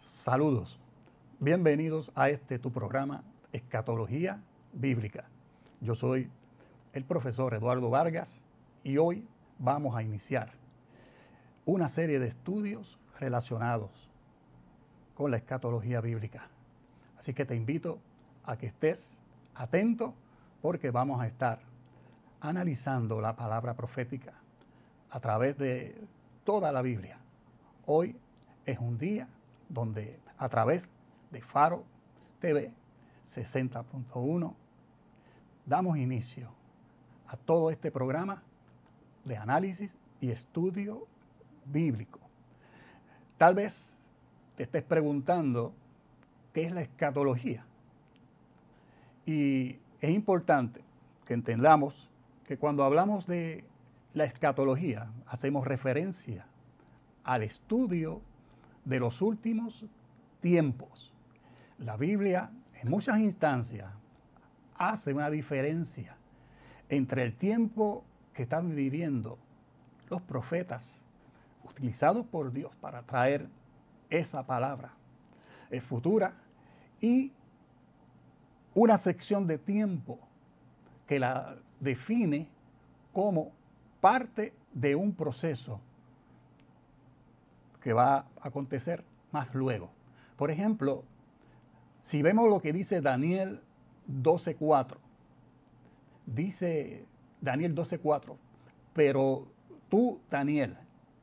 Saludos. Bienvenidos a este tu programa Escatología Bíblica. Yo soy el profesor Eduardo Vargas y hoy vamos a iniciar una serie de estudios relacionados con la escatología bíblica. Así que te invito a que estés atento porque vamos a estar analizando la palabra profética a través de toda la Biblia. Hoy es un día donde a través de Faro TV 60.1 damos inicio a todo este programa de análisis y estudio bíblico. Tal vez te estés preguntando qué es la escatología. Y es importante que entendamos que cuando hablamos de la escatología hacemos referencia al estudio de los últimos tiempos. La Biblia en muchas instancias hace una diferencia entre el tiempo que están viviendo los profetas utilizados por Dios para traer esa palabra es futura y una sección de tiempo que la define como parte de un proceso que va a acontecer más luego. Por ejemplo, si vemos lo que dice Daniel 12.4, dice Daniel 12.4, pero tú, Daniel,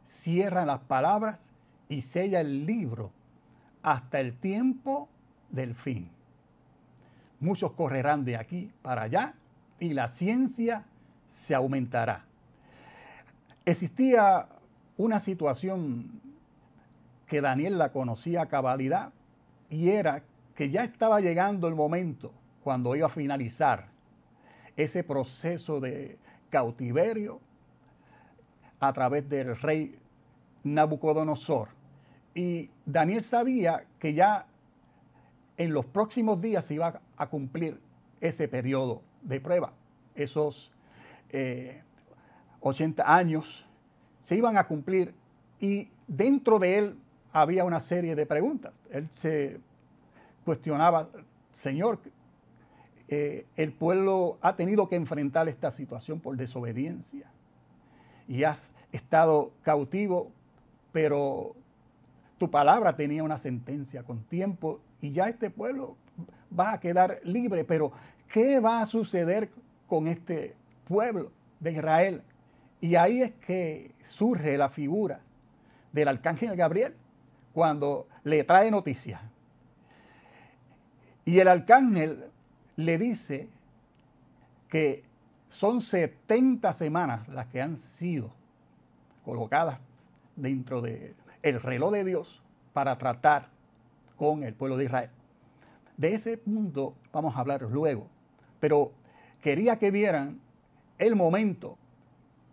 cierra las palabras y sella el libro hasta el tiempo del fin. Muchos correrán de aquí para allá y la ciencia se aumentará. Existía una situación que Daniel la conocía a cabalidad y era que ya estaba llegando el momento cuando iba a finalizar ese proceso de cautiverio a través del rey Nabucodonosor. Y Daniel sabía que ya en los próximos días se iba a cumplir ese periodo de prueba. Esos 80 eh, años se iban a cumplir y dentro de él había una serie de preguntas. Él se cuestionaba, Señor, eh, el pueblo ha tenido que enfrentar esta situación por desobediencia y has estado cautivo, pero tu palabra tenía una sentencia con tiempo y ya este pueblo va a quedar libre, pero ¿qué va a suceder con este pueblo de Israel? Y ahí es que surge la figura del arcángel Gabriel, cuando le trae noticias. Y el arcángel le dice que son 70 semanas las que han sido colocadas dentro del reloj de Dios para tratar con el pueblo de Israel. De ese punto vamos a hablar luego, pero quería que vieran el momento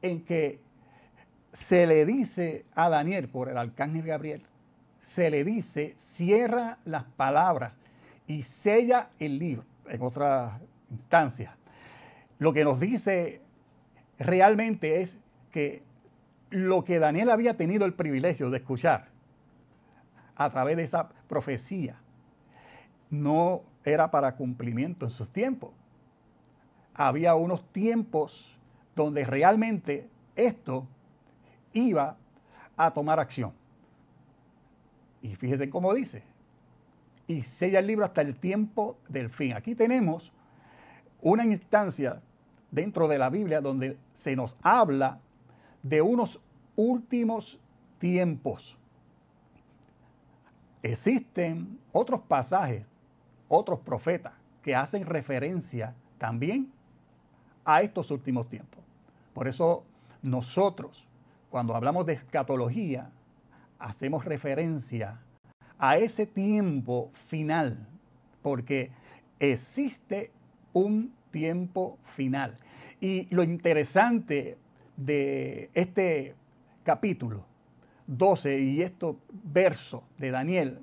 en que se le dice a Daniel por el arcángel Gabriel se le dice, cierra las palabras y sella el libro, en otras instancias. Lo que nos dice realmente es que lo que Daniel había tenido el privilegio de escuchar a través de esa profecía no era para cumplimiento en sus tiempos. Había unos tiempos donde realmente esto iba a tomar acción. Y fíjense cómo dice. Y sella el libro hasta el tiempo del fin. Aquí tenemos una instancia dentro de la Biblia donde se nos habla de unos últimos tiempos. Existen otros pasajes, otros profetas que hacen referencia también a estos últimos tiempos. Por eso nosotros, cuando hablamos de escatología, hacemos referencia a ese tiempo final, porque existe un tiempo final. Y lo interesante de este capítulo 12 y estos verso de Daniel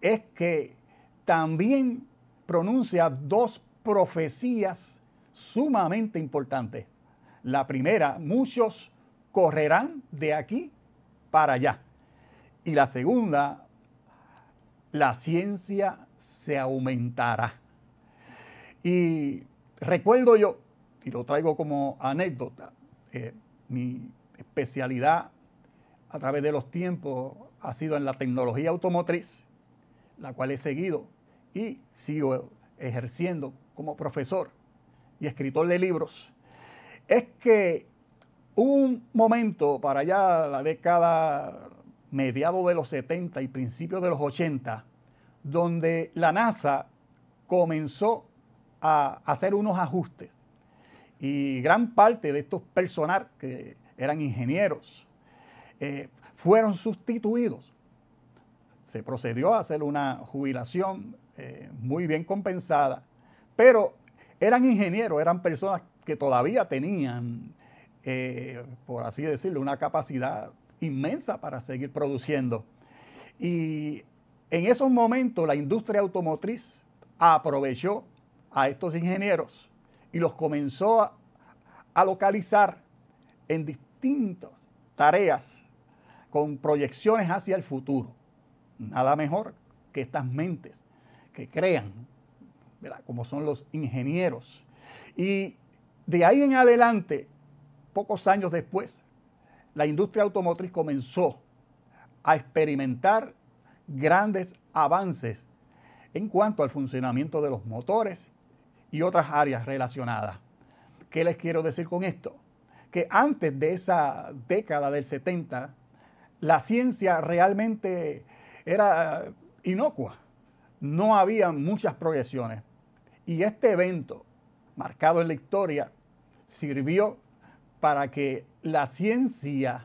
es que también pronuncia dos profecías sumamente importantes. La primera, muchos correrán de aquí para allá. Y la segunda, la ciencia se aumentará. Y recuerdo yo, y lo traigo como anécdota, eh, mi especialidad a través de los tiempos ha sido en la tecnología automotriz, la cual he seguido y sigo ejerciendo como profesor y escritor de libros, es que un momento para allá la década mediados de los 70 y principios de los 80, donde la NASA comenzó a hacer unos ajustes. Y gran parte de estos personal que eran ingenieros eh, fueron sustituidos. Se procedió a hacer una jubilación eh, muy bien compensada, pero eran ingenieros, eran personas que todavía tenían, eh, por así decirlo, una capacidad inmensa para seguir produciendo. Y en esos momentos la industria automotriz aprovechó a estos ingenieros y los comenzó a, localizar en distintas tareas con proyecciones hacia el futuro. Nada mejor que estas mentes que crean, como son los ingenieros. Y de ahí en adelante, pocos años después, la industria automotriz comenzó a experimentar grandes avances en cuanto al funcionamiento de los motores y otras áreas relacionadas. ¿Qué les quiero decir con esto? Que antes de esa década del 70, la ciencia realmente era inocua. No había muchas progresiones. Y este evento, marcado en la historia, sirvió para que la ciencia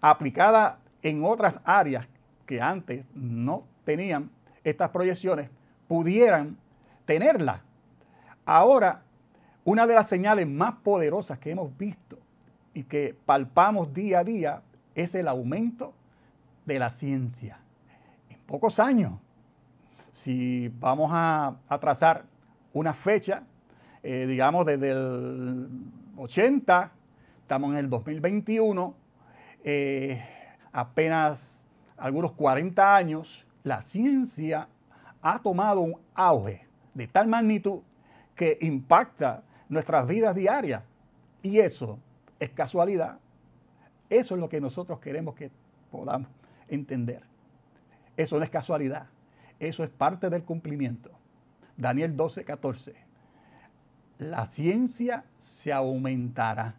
aplicada en otras áreas que antes no tenían estas proyecciones, pudieran tenerla. Ahora, una de las señales más poderosas que hemos visto y que palpamos día a día es el aumento de la ciencia. En pocos años, si vamos a, trazar una fecha, eh, digamos desde el 80 Estamos en el 2021, eh, apenas algunos 40 años, la ciencia ha tomado un auge de tal magnitud que impacta nuestras vidas diarias. Y eso es casualidad. Eso es lo que nosotros queremos que podamos entender. Eso no es casualidad. Eso es parte del cumplimiento. Daniel 12, 14. La ciencia se aumentará.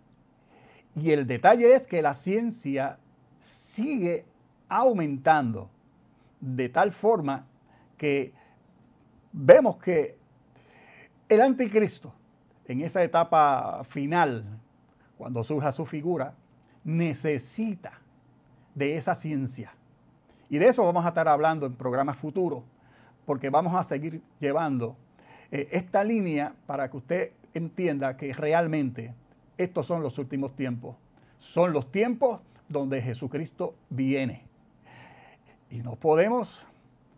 Y el detalle es que la ciencia sigue aumentando de tal forma que vemos que el anticristo, en esa etapa final, cuando surja su figura, necesita de esa ciencia. Y de eso vamos a estar hablando en programas futuros, porque vamos a seguir llevando eh, esta línea para que usted entienda que realmente estos son los últimos tiempos. Son los tiempos donde Jesucristo viene. Y no podemos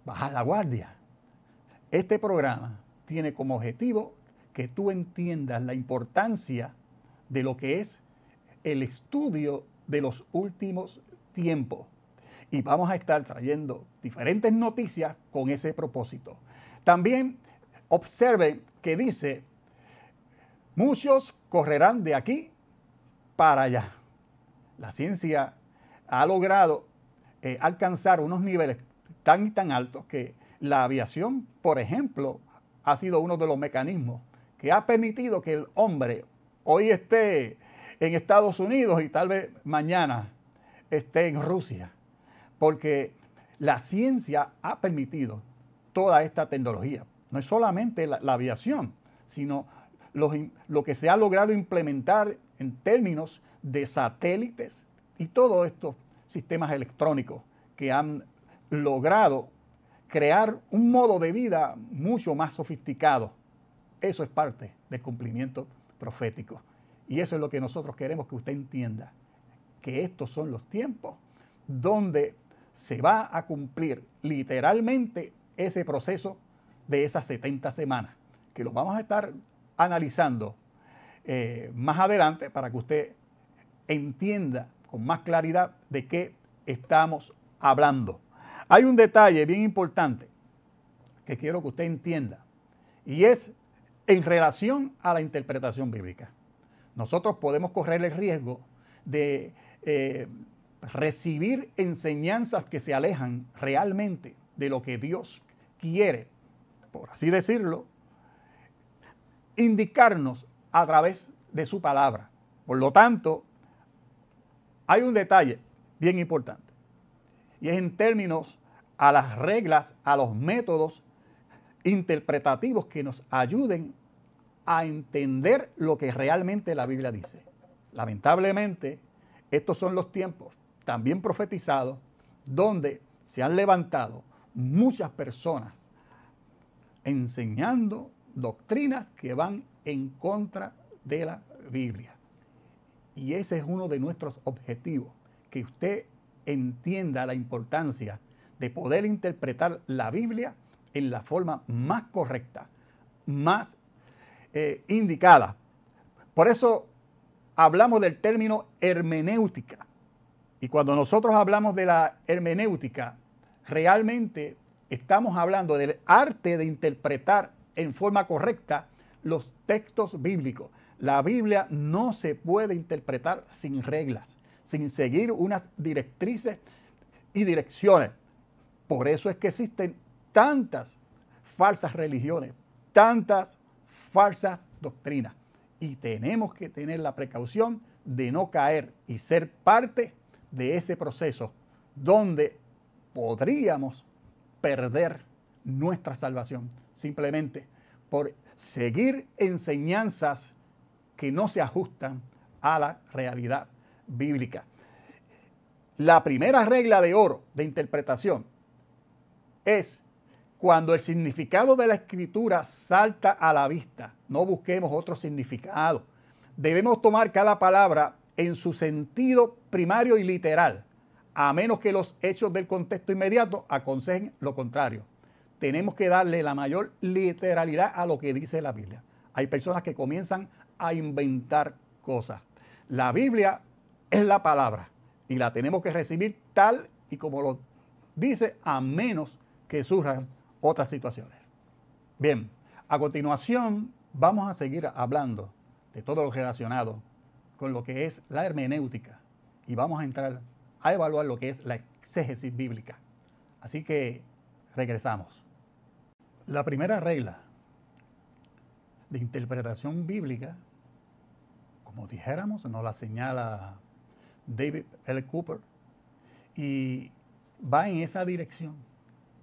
bajar la guardia. Este programa tiene como objetivo que tú entiendas la importancia de lo que es el estudio de los últimos tiempos. Y vamos a estar trayendo diferentes noticias con ese propósito. También observe que dice Muchos correrán de aquí para allá. La ciencia ha logrado eh, alcanzar unos niveles tan y tan altos que la aviación, por ejemplo, ha sido uno de los mecanismos que ha permitido que el hombre hoy esté en Estados Unidos y tal vez mañana esté en Rusia, porque la ciencia ha permitido toda esta tecnología. No es solamente la, la aviación, sino lo que se ha logrado implementar en términos de satélites y todos estos sistemas electrónicos que han logrado crear un modo de vida mucho más sofisticado. Eso es parte del cumplimiento profético. Y eso es lo que nosotros queremos que usted entienda, que estos son los tiempos donde se va a cumplir literalmente ese proceso de esas 70 semanas, que lo vamos a estar analizando eh, más adelante para que usted entienda con más claridad de qué estamos hablando. Hay un detalle bien importante que quiero que usted entienda y es en relación a la interpretación bíblica. Nosotros podemos correr el riesgo de eh, recibir enseñanzas que se alejan realmente de lo que Dios quiere, por así decirlo, indicarnos a través de su palabra. Por lo tanto, hay un detalle bien importante y es en términos a las reglas, a los métodos interpretativos que nos ayuden a entender lo que realmente la Biblia dice. Lamentablemente, estos son los tiempos también profetizados donde se han levantado muchas personas enseñando doctrinas que van en contra de la Biblia. Y ese es uno de nuestros objetivos, que usted entienda la importancia de poder interpretar la Biblia en la forma más correcta, más eh, indicada. Por eso hablamos del término hermenéutica. Y cuando nosotros hablamos de la hermenéutica, realmente estamos hablando del arte de interpretar en forma correcta los textos bíblicos. La Biblia no se puede interpretar sin reglas, sin seguir unas directrices y direcciones. Por eso es que existen tantas falsas religiones, tantas falsas doctrinas. Y tenemos que tener la precaución de no caer y ser parte de ese proceso donde podríamos perder nuestra salvación simplemente por seguir enseñanzas que no se ajustan a la realidad bíblica. La primera regla de oro de interpretación es cuando el significado de la escritura salta a la vista. No busquemos otro significado. Debemos tomar cada palabra en su sentido primario y literal, a menos que los hechos del contexto inmediato aconsejen lo contrario tenemos que darle la mayor literalidad a lo que dice la Biblia. Hay personas que comienzan a inventar cosas. La Biblia es la palabra y la tenemos que recibir tal y como lo dice, a menos que surjan otras situaciones. Bien, a continuación vamos a seguir hablando de todo lo relacionado con lo que es la hermenéutica y vamos a entrar a evaluar lo que es la exégesis bíblica. Así que regresamos. La primera regla de interpretación bíblica, como dijéramos, nos la señala David L. Cooper, y va en esa dirección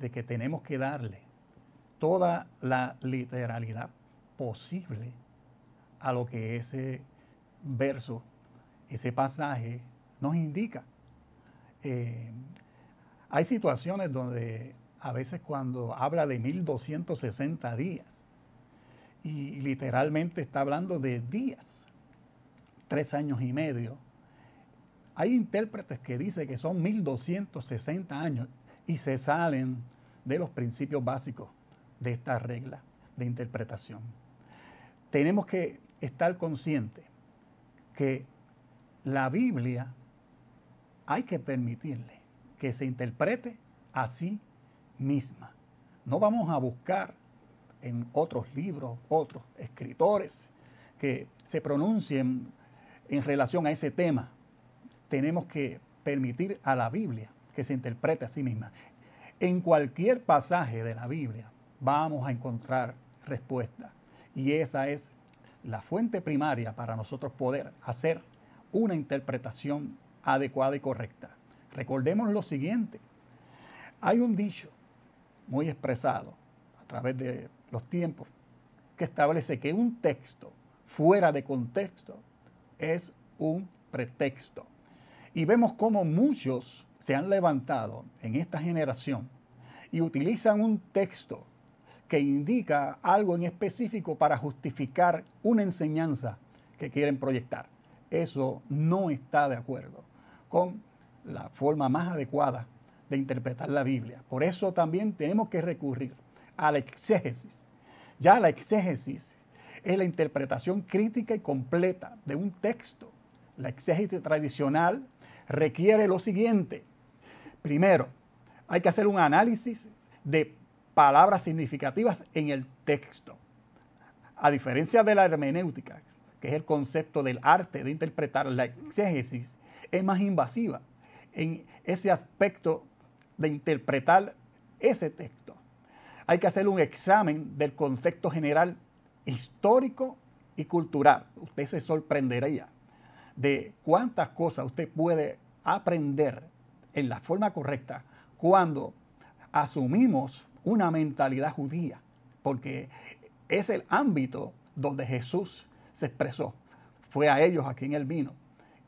de que tenemos que darle toda la literalidad posible a lo que ese verso, ese pasaje nos indica. Eh, hay situaciones donde a veces cuando habla de 1260 días. Y literalmente está hablando de días, tres años y medio. Hay intérpretes que dicen que son 1260 años y se salen de los principios básicos de esta regla de interpretación. Tenemos que estar conscientes que la Biblia hay que permitirle que se interprete así misma. No vamos a buscar en otros libros, otros escritores que se pronuncien en relación a ese tema. Tenemos que permitir a la Biblia que se interprete a sí misma. En cualquier pasaje de la Biblia vamos a encontrar respuesta. Y esa es la fuente primaria para nosotros poder hacer una interpretación adecuada y correcta. Recordemos lo siguiente. Hay un dicho muy expresado a través de los tiempos, que establece que un texto fuera de contexto es un pretexto. Y vemos cómo muchos se han levantado en esta generación y utilizan un texto que indica algo en específico para justificar una enseñanza que quieren proyectar. Eso no está de acuerdo con la forma más adecuada de interpretar la Biblia. Por eso también tenemos que recurrir a la exégesis. Ya la exégesis es la interpretación crítica y completa de un texto. La exégesis tradicional requiere lo siguiente. Primero, hay que hacer un análisis de palabras significativas en el texto. A diferencia de la hermenéutica, que es el concepto del arte de interpretar la exégesis, es más invasiva en ese aspecto de interpretar ese texto. Hay que hacer un examen del contexto general histórico y cultural. Usted se sorprendería de cuántas cosas usted puede aprender en la forma correcta cuando asumimos una mentalidad judía, porque es el ámbito donde Jesús se expresó. Fue a ellos a quien él vino.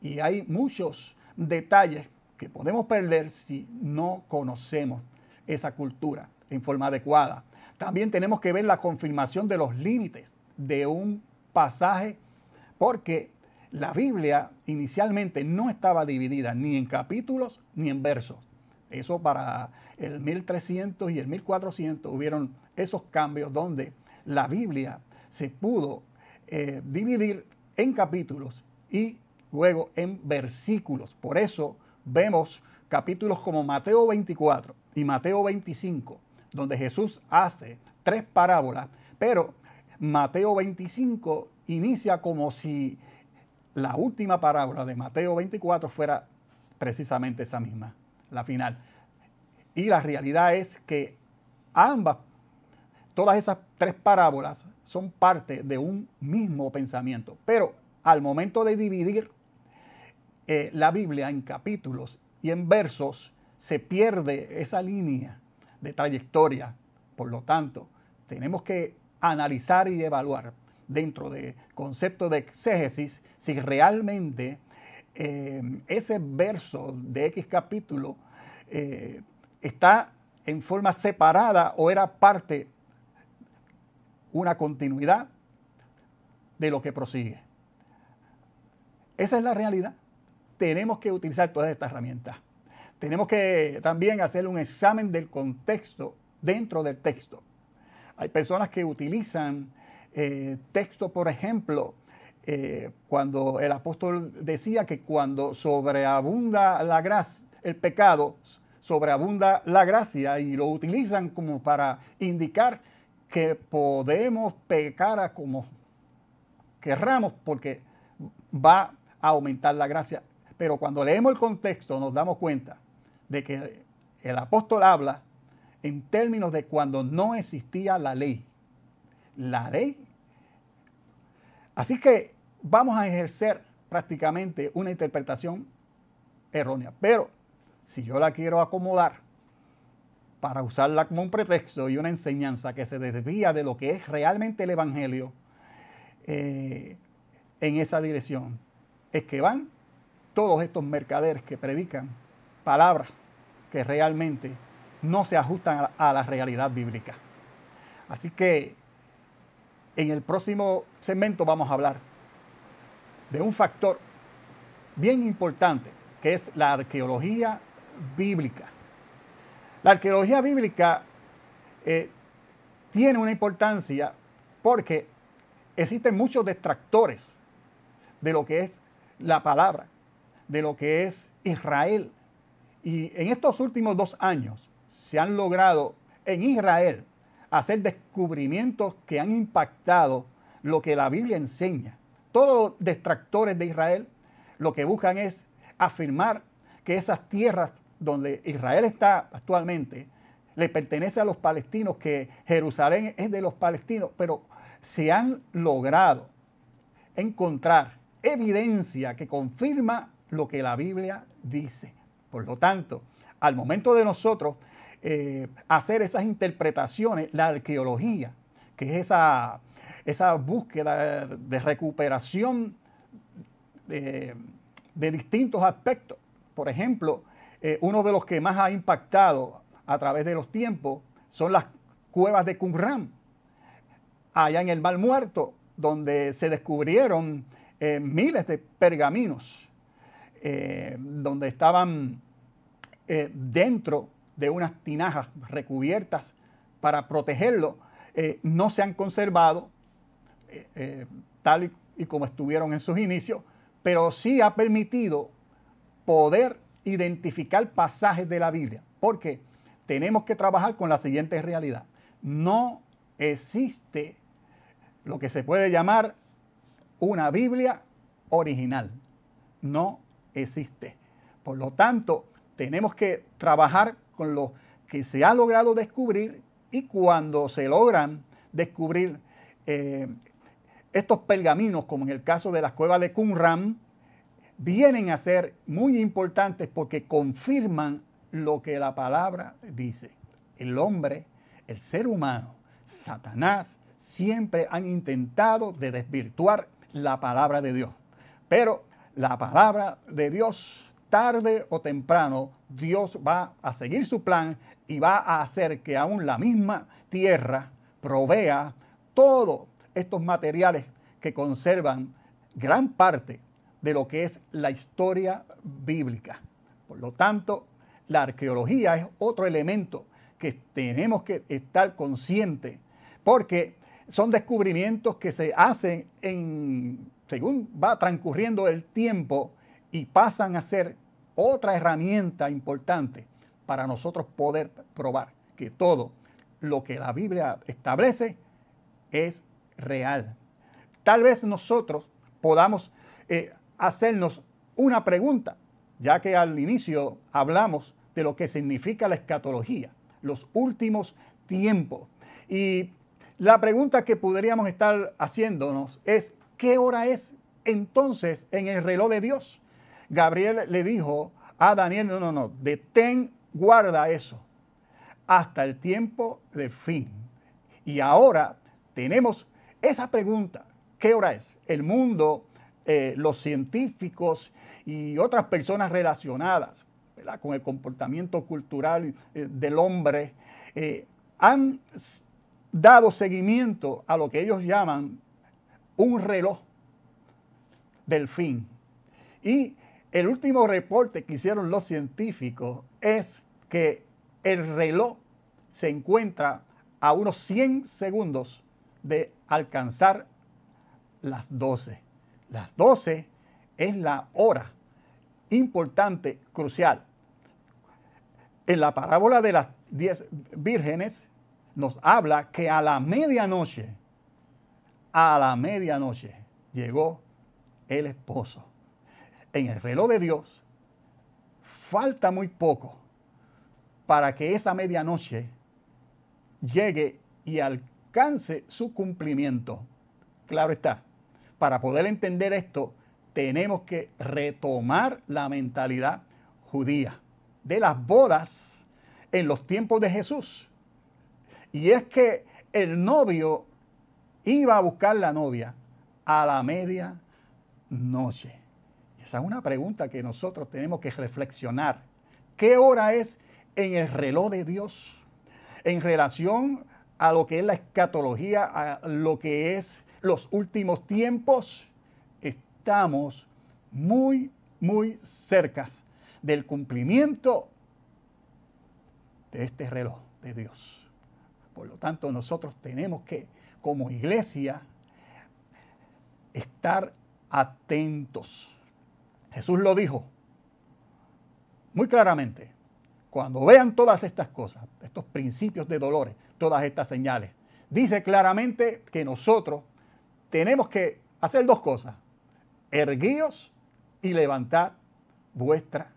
Y hay muchos detalles que podemos perder si no conocemos esa cultura en forma adecuada. También tenemos que ver la confirmación de los límites de un pasaje, porque la Biblia inicialmente no estaba dividida ni en capítulos ni en versos. Eso para el 1300 y el 1400 hubieron esos cambios donde la Biblia se pudo eh, dividir en capítulos y luego en versículos. Por eso vemos capítulos como Mateo 24 y Mateo 25, donde Jesús hace tres parábolas, pero Mateo 25 inicia como si la última parábola de Mateo 24 fuera precisamente esa misma, la final. Y la realidad es que ambas, todas esas tres parábolas son parte de un mismo pensamiento, pero al momento de dividir eh, la Biblia en capítulos y en versos se pierde esa línea de trayectoria. Por lo tanto, tenemos que analizar y evaluar dentro del concepto de exégesis si realmente eh, ese verso de X capítulo eh, está en forma separada o era parte, una continuidad de lo que prosigue. Esa es la realidad tenemos que utilizar todas estas herramientas. Tenemos que también hacer un examen del contexto dentro del texto. Hay personas que utilizan eh, texto, por ejemplo, eh, cuando el apóstol decía que cuando sobreabunda la gracia, el pecado, sobreabunda la gracia y lo utilizan como para indicar que podemos pecar a como querramos porque va a aumentar la gracia pero cuando leemos el contexto nos damos cuenta de que el apóstol habla en términos de cuando no existía la ley. La ley. Así que vamos a ejercer prácticamente una interpretación errónea. Pero si yo la quiero acomodar para usarla como un pretexto y una enseñanza que se desvía de lo que es realmente el Evangelio, eh, en esa dirección es que van todos estos mercaderes que predican palabras que realmente no se ajustan a la realidad bíblica. Así que en el próximo segmento vamos a hablar de un factor bien importante, que es la arqueología bíblica. La arqueología bíblica eh, tiene una importancia porque existen muchos detractores de lo que es la palabra de lo que es Israel. Y en estos últimos dos años se han logrado en Israel hacer descubrimientos que han impactado lo que la Biblia enseña. Todos los detractores de Israel lo que buscan es afirmar que esas tierras donde Israel está actualmente le pertenece a los palestinos, que Jerusalén es de los palestinos, pero se han logrado encontrar evidencia que confirma lo que la Biblia dice. Por lo tanto, al momento de nosotros eh, hacer esas interpretaciones, la arqueología, que es esa, búsqueda de recuperación de, distintos aspectos. Por ejemplo, eh, uno de los que más ha impactado a través de los tiempos son las cuevas de Qumran, allá en el Mar Muerto, donde se descubrieron eh, miles de pergaminos eh, donde estaban eh, dentro de unas tinajas recubiertas para protegerlo, eh, no se han conservado tal y, como estuvieron en sus inicios, pero sí ha permitido poder identificar pasajes de la Biblia, porque tenemos que trabajar con la siguiente realidad. No existe lo que se puede llamar una Biblia original. No existe. Por lo tanto, tenemos que trabajar con lo que se ha logrado descubrir y cuando se logran descubrir eh, estos pergaminos, como en el caso de las cuevas de Qumran, vienen a ser muy importantes porque confirman lo que la palabra dice. El hombre, el ser humano, Satanás, siempre han intentado desvirtuar la palabra de Dios. Pero la palabra de Dios, tarde o temprano, Dios va a seguir su plan y va a hacer que aún la misma tierra provea todos estos materiales que conservan gran parte de lo que es la historia bíblica. Por lo tanto, la arqueología es otro elemento que tenemos que estar conscientes, porque son descubrimientos que se hacen en según va transcurriendo el tiempo y pasan a ser otra herramienta importante para nosotros poder probar que todo lo que la Biblia establece es real. Tal vez nosotros podamos eh, hacernos una pregunta, ya que al inicio hablamos de lo que significa la escatología, los últimos tiempos. Y la pregunta que podríamos estar haciéndonos es, ¿qué hora es entonces en el reloj de Dios? Gabriel le dijo a Daniel, no, no, no, detén, guarda eso, hasta el tiempo del fin. Y ahora tenemos esa pregunta, ¿qué hora es? El mundo, eh, los científicos y otras personas relacionadas con el comportamiento cultural eh, del hombre, eh, han dado seguimiento a lo que ellos llaman un reloj del fin. Y el último reporte que hicieron los científicos es que el reloj se encuentra a unos 100 segundos de alcanzar las 12. Las 12 es la hora importante, crucial. En la parábola de las 10 vírgenes nos habla que a la medianoche a la medianoche llegó el esposo. En el reloj de Dios falta muy poco para que esa medianoche llegue y alcance su cumplimiento. Claro está, para poder entender esto, tenemos que retomar la mentalidad judía de las bodas en los tiempos de Jesús. Y es que el novio iba a buscar la novia a la media noche? Esa es una pregunta que nosotros tenemos que reflexionar. ¿Qué hora es en el reloj de Dios? En relación a lo que es la escatología, a lo que es los últimos tiempos, estamos muy, muy cerca del cumplimiento de este reloj de Dios. Por lo tanto, nosotros tenemos que como iglesia, estar atentos. Jesús lo dijo muy claramente. Cuando vean todas estas cosas, estos principios de dolores, todas estas señales, dice claramente que nosotros tenemos que hacer dos cosas. Erguíos y levantar vuestra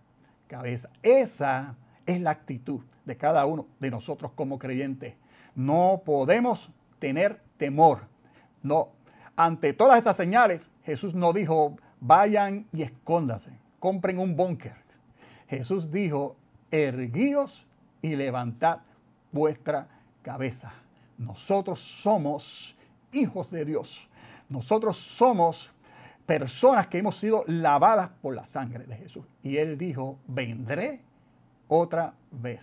cabeza. Esa es la actitud de cada uno de nosotros como creyentes. No podemos tener temor. No, ante todas esas señales, Jesús no dijo, vayan y escóndanse, compren un búnker. Jesús dijo, erguíos y levantad vuestra cabeza. Nosotros somos hijos de Dios. Nosotros somos personas que hemos sido lavadas por la sangre de Jesús. Y él dijo, vendré otra vez.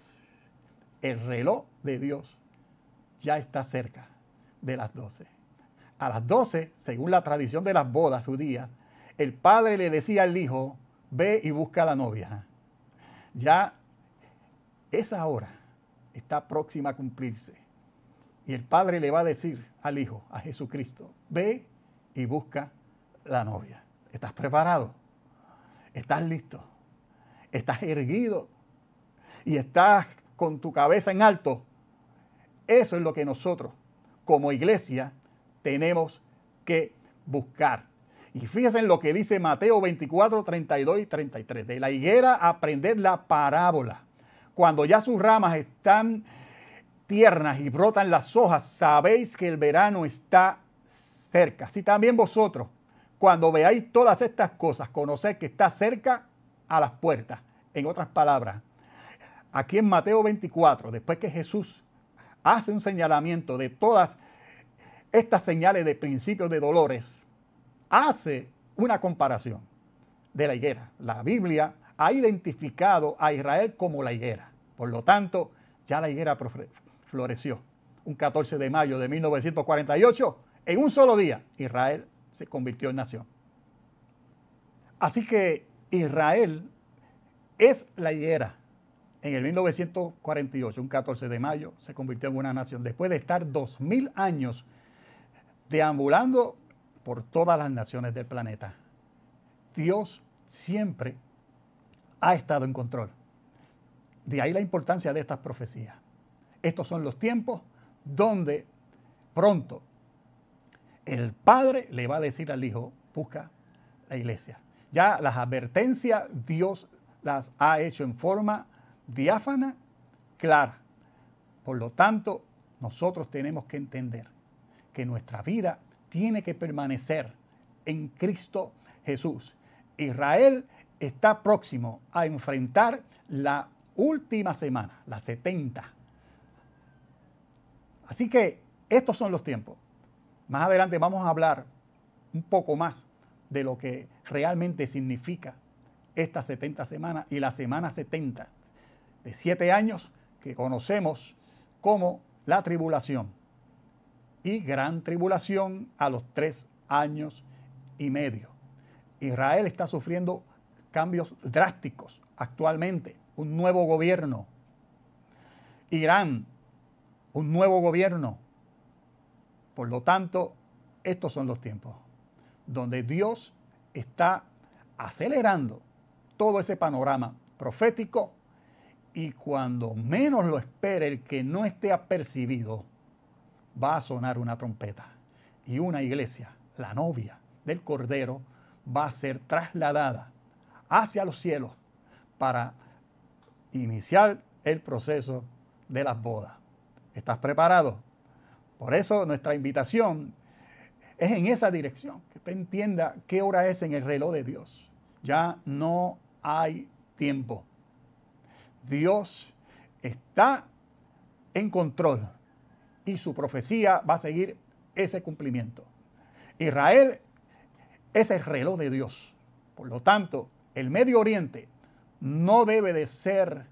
El reloj de Dios ya está cerca de las 12 A las 12 según la tradición de las bodas judías, el padre le decía al hijo, ve y busca la novia. Ya esa hora está próxima a cumplirse. Y el padre le va a decir al hijo, a Jesucristo, ve y busca la novia. ¿Estás preparado? ¿Estás listo? ¿Estás erguido? ¿Y estás con tu cabeza en alto? Eso es lo que nosotros como iglesia tenemos que buscar. Y fíjense en lo que dice Mateo 24, 32 y 33. De la higuera aprended la parábola. Cuando ya sus ramas están tiernas y brotan las hojas, sabéis que el verano está cerca. Si también vosotros, cuando veáis todas estas cosas, conoced que está cerca a las puertas. En otras palabras, aquí en Mateo 24, después que Jesús hace un señalamiento de todas estas señales de principios de dolores, hace una comparación de la higuera. La Biblia ha identificado a Israel como la higuera. Por lo tanto, ya la higuera floreció. Un 14 de mayo de 1948, en un solo día, Israel se convirtió en nación. Así que Israel es la higuera en el 1948, un 14 de mayo, se convirtió en una nación, después de estar 2.000 años deambulando por todas las naciones del planeta. Dios siempre ha estado en control. De ahí la importancia de estas profecías. Estos son los tiempos donde pronto el Padre le va a decir al Hijo, busca la iglesia. Ya las advertencias Dios las ha hecho en forma diáfana, clara. Por lo tanto, nosotros tenemos que entender que nuestra vida tiene que permanecer en Cristo Jesús. Israel está próximo a enfrentar la última semana, la 70. Así que estos son los tiempos. Más adelante vamos a hablar un poco más de lo que realmente significa esta 70 semanas y la semana 70 de siete años que conocemos como la tribulación y gran tribulación a los tres años y medio. Israel está sufriendo cambios drásticos actualmente, un nuevo gobierno. Irán, un nuevo gobierno. Por lo tanto, estos son los tiempos donde Dios está acelerando todo ese panorama profético y cuando menos lo espere, el que no esté apercibido, va a sonar una trompeta. Y una iglesia, la novia del Cordero, va a ser trasladada hacia los cielos para iniciar el proceso de las bodas. ¿Estás preparado? Por eso nuestra invitación es en esa dirección, que usted entienda qué hora es en el reloj de Dios. Ya no hay tiempo. Dios está en control y su profecía va a seguir ese cumplimiento. Israel es el reloj de Dios. Por lo tanto, el Medio Oriente no debe de ser,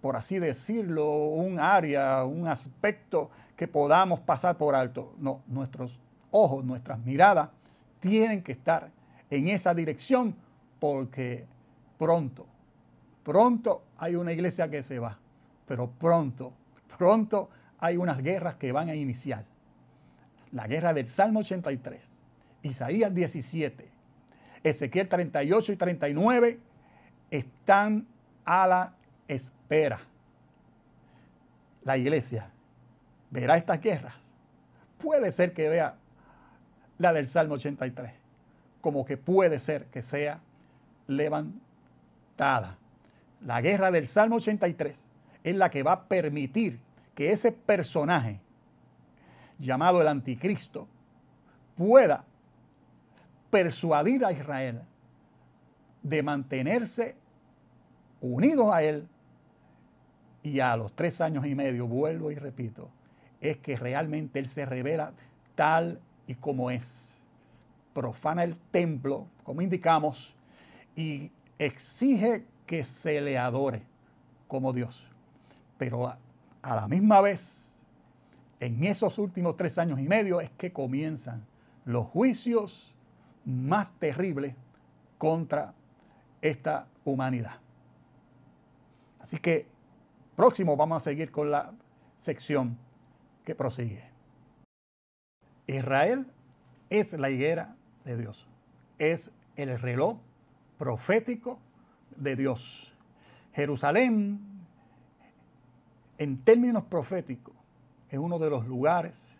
por así decirlo, un área, un aspecto que podamos pasar por alto. No, nuestros ojos, nuestras miradas tienen que estar en esa dirección porque pronto Pronto hay una iglesia que se va, pero pronto, pronto hay unas guerras que van a iniciar. La guerra del Salmo 83, Isaías 17, Ezequiel 38 y 39 están a la espera. La iglesia verá estas guerras. Puede ser que vea la del Salmo 83, como que puede ser que sea levantada la guerra del Salmo 83 es la que va a permitir que ese personaje llamado el anticristo pueda persuadir a Israel de mantenerse unidos a él y a los tres años y medio, vuelvo y repito, es que realmente él se revela tal y como es. Profana el templo, como indicamos, y exige que se le adore como Dios. Pero a, la misma vez, en esos últimos tres años y medio es que comienzan los juicios más terribles contra esta humanidad. Así que próximo vamos a seguir con la sección que prosigue. Israel es la higuera de Dios, es el reloj profético de Dios. Jerusalén, en términos proféticos, es uno de los lugares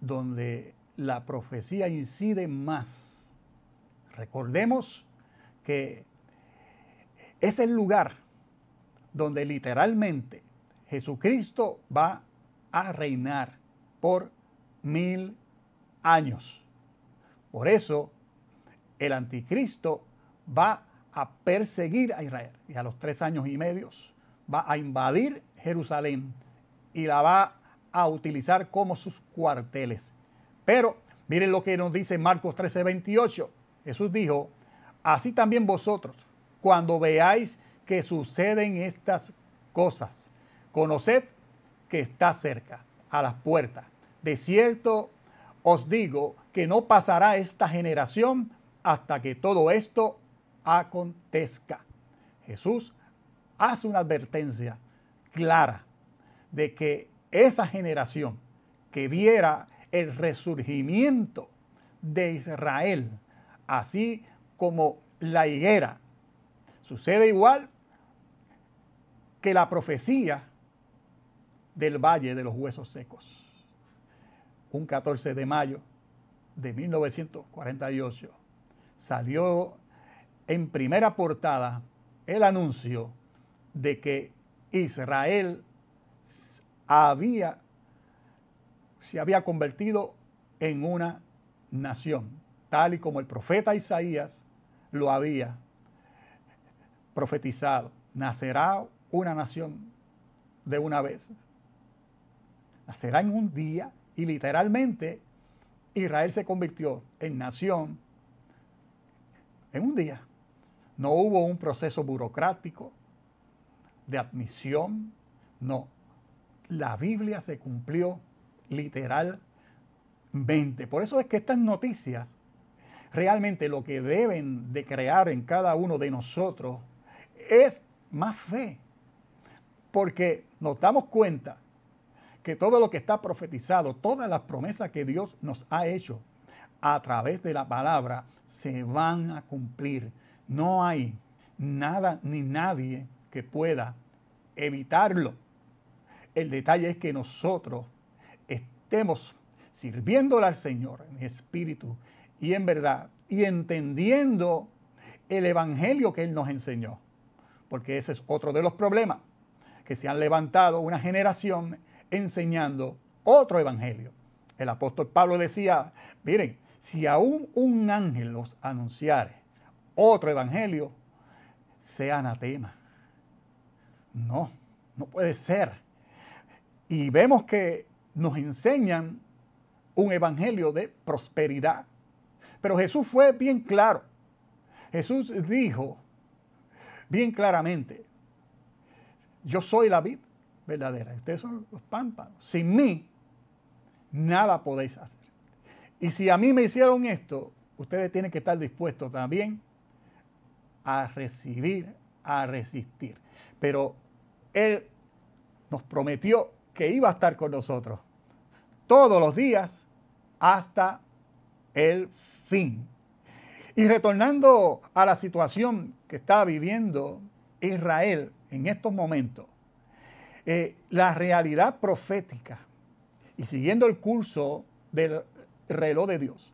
donde la profecía incide más. Recordemos que es el lugar donde literalmente Jesucristo va a reinar por mil años. Por eso el anticristo va a perseguir a Israel. Y a los tres años y medio va a invadir Jerusalén y la va a utilizar como sus cuarteles. Pero miren lo que nos dice Marcos 13, 28. Jesús dijo, así también vosotros, cuando veáis que suceden estas cosas, conoced que está cerca, a las puertas. De cierto os digo que no pasará esta generación hasta que todo esto acontezca. Jesús hace una advertencia clara de que esa generación que viera el resurgimiento de Israel, así como la higuera, sucede igual que la profecía del Valle de los Huesos Secos. Un 14 de mayo de 1948 salió en primera portada el anuncio de que Israel había, se había convertido en una nación, tal y como el profeta Isaías lo había profetizado. Nacerá una nación de una vez. Nacerá en un día y literalmente Israel se convirtió en nación en un día. No hubo un proceso burocrático de admisión, no. La Biblia se cumplió literalmente. Por eso es que estas noticias realmente lo que deben de crear en cada uno de nosotros es más fe. Porque nos damos cuenta que todo lo que está profetizado, todas las promesas que Dios nos ha hecho a través de la palabra, se van a cumplir no hay nada ni nadie que pueda evitarlo. El detalle es que nosotros estemos sirviéndole al Señor en espíritu y en verdad y entendiendo el evangelio que Él nos enseñó. Porque ese es otro de los problemas, que se han levantado una generación enseñando otro evangelio. El apóstol Pablo decía, miren, si aún un ángel los anunciare otro evangelio sea anatema. No, no puede ser. Y vemos que nos enseñan un evangelio de prosperidad. Pero Jesús fue bien claro. Jesús dijo bien claramente, yo soy la vid verdadera, ustedes son los pámpanos. Sin mí, nada podéis hacer. Y si a mí me hicieron esto, ustedes tienen que estar dispuestos también a recibir, a resistir. Pero Él nos prometió que iba a estar con nosotros todos los días hasta el fin. Y retornando a la situación que está viviendo Israel en estos momentos, eh, la realidad profética y siguiendo el curso del reloj de Dios,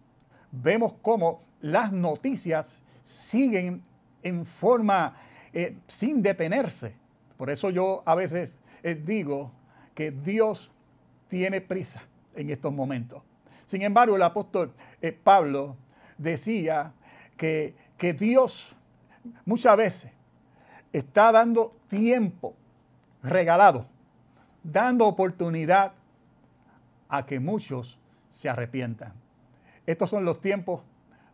vemos cómo las noticias siguen en forma eh, sin detenerse. Por eso yo a veces eh, digo que Dios tiene prisa en estos momentos. Sin embargo, el apóstol eh, Pablo decía que, que Dios muchas veces está dando tiempo regalado, dando oportunidad a que muchos se arrepientan. Estos son los tiempos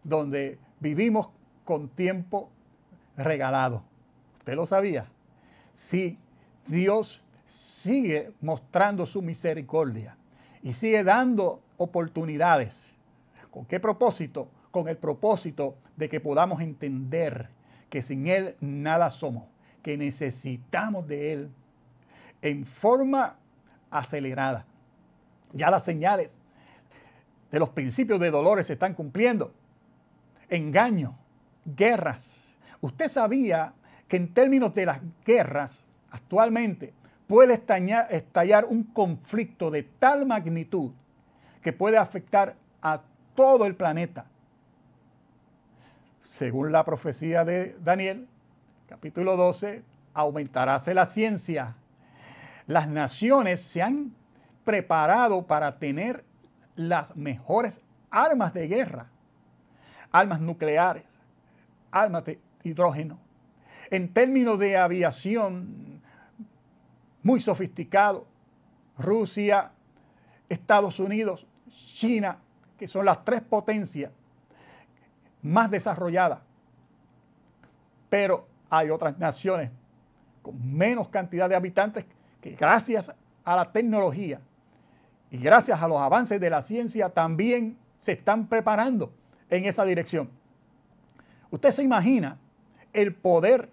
donde vivimos con tiempo regalado. ¿Usted lo sabía? Sí, Dios sigue mostrando su misericordia y sigue dando oportunidades. ¿Con qué propósito? Con el propósito de que podamos entender que sin Él nada somos, que necesitamos de Él en forma acelerada. Ya las señales de los principios de dolores se están cumpliendo. Engaño, guerras, Usted sabía que en términos de las guerras, actualmente puede estallar, un conflicto de tal magnitud que puede afectar a todo el planeta. Según la profecía de Daniel, capítulo 12, aumentaráse la ciencia. Las naciones se han preparado para tener las mejores armas de guerra, armas nucleares, armas de hidrógeno. En términos de aviación, muy sofisticado, Rusia, Estados Unidos, China, que son las tres potencias más desarrolladas. Pero hay otras naciones con menos cantidad de habitantes que gracias a la tecnología y gracias a los avances de la ciencia también se están preparando en esa dirección. Usted se imagina el poder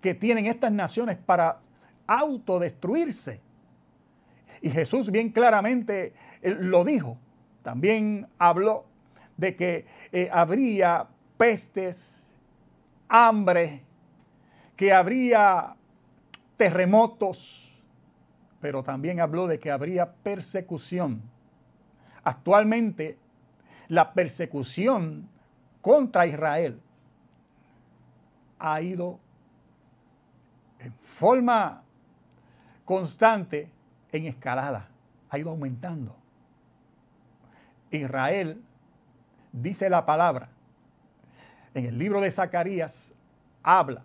que tienen estas naciones para autodestruirse. Y Jesús bien claramente lo dijo. También habló de que eh, habría pestes, hambre, que habría terremotos, pero también habló de que habría persecución. Actualmente, la persecución contra Israel ha ido en forma constante en escalada, ha ido aumentando. Israel, dice la palabra, en el libro de Zacarías habla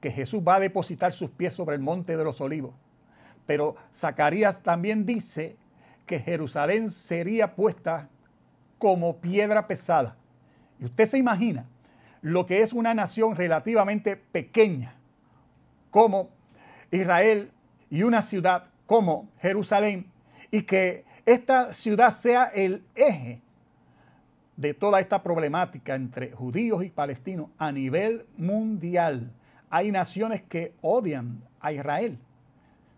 que Jesús va a depositar sus pies sobre el monte de los olivos. Pero Zacarías también dice que Jerusalén sería puesta como piedra pesada. Y usted se imagina lo que es una nación relativamente pequeña como Israel y una ciudad como Jerusalén y que esta ciudad sea el eje de toda esta problemática entre judíos y palestinos a nivel mundial. Hay naciones que odian a Israel,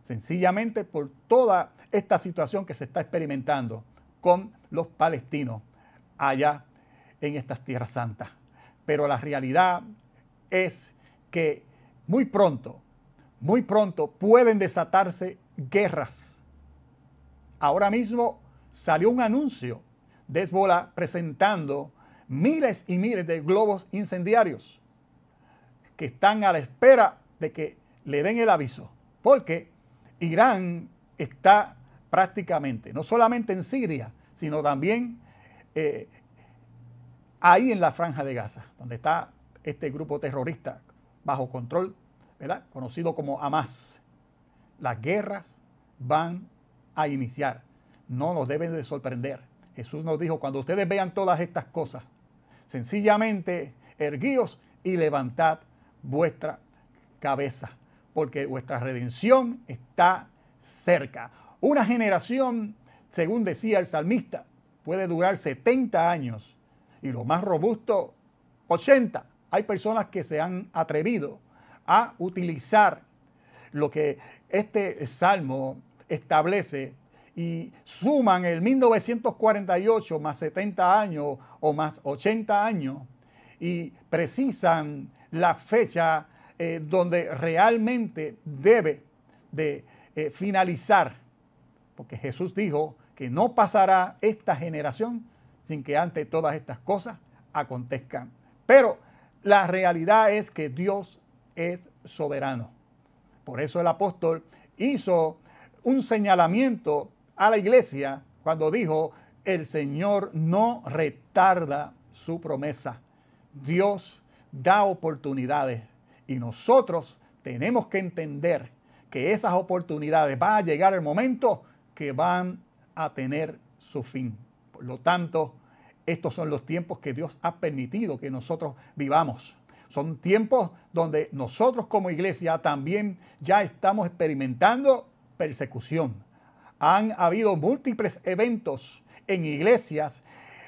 sencillamente por toda esta situación que se está experimentando con los palestinos allá en estas tierras santas pero la realidad es que muy pronto, muy pronto pueden desatarse guerras. Ahora mismo salió un anuncio de Esbola presentando miles y miles de globos incendiarios que están a la espera de que le den el aviso, porque Irán está prácticamente, no solamente en Siria, sino también eh, ahí en la franja de Gaza, donde está este grupo terrorista bajo control, ¿verdad? conocido como Hamas. Las guerras van a iniciar, no nos deben de sorprender. Jesús nos dijo, cuando ustedes vean todas estas cosas, sencillamente erguíos y levantad vuestra cabeza, porque vuestra redención está cerca. Una generación, según decía el salmista, puede durar 70 años y lo más robusto, 80. Hay personas que se han atrevido a utilizar lo que este salmo establece y suman el 1948 más 70 años o más 80 años y precisan la fecha eh, donde realmente debe de eh, finalizar, porque Jesús dijo que no pasará esta generación sin que antes todas estas cosas acontezcan. Pero la realidad es que Dios es soberano. Por eso el apóstol hizo un señalamiento a la iglesia cuando dijo, el Señor no retarda su promesa. Dios da oportunidades y nosotros tenemos que entender que esas oportunidades van a llegar el momento que van a tener su fin. Por lo tanto, estos son los tiempos que Dios ha permitido que nosotros vivamos. Son tiempos donde nosotros como iglesia también ya estamos experimentando persecución. Han habido múltiples eventos en iglesias,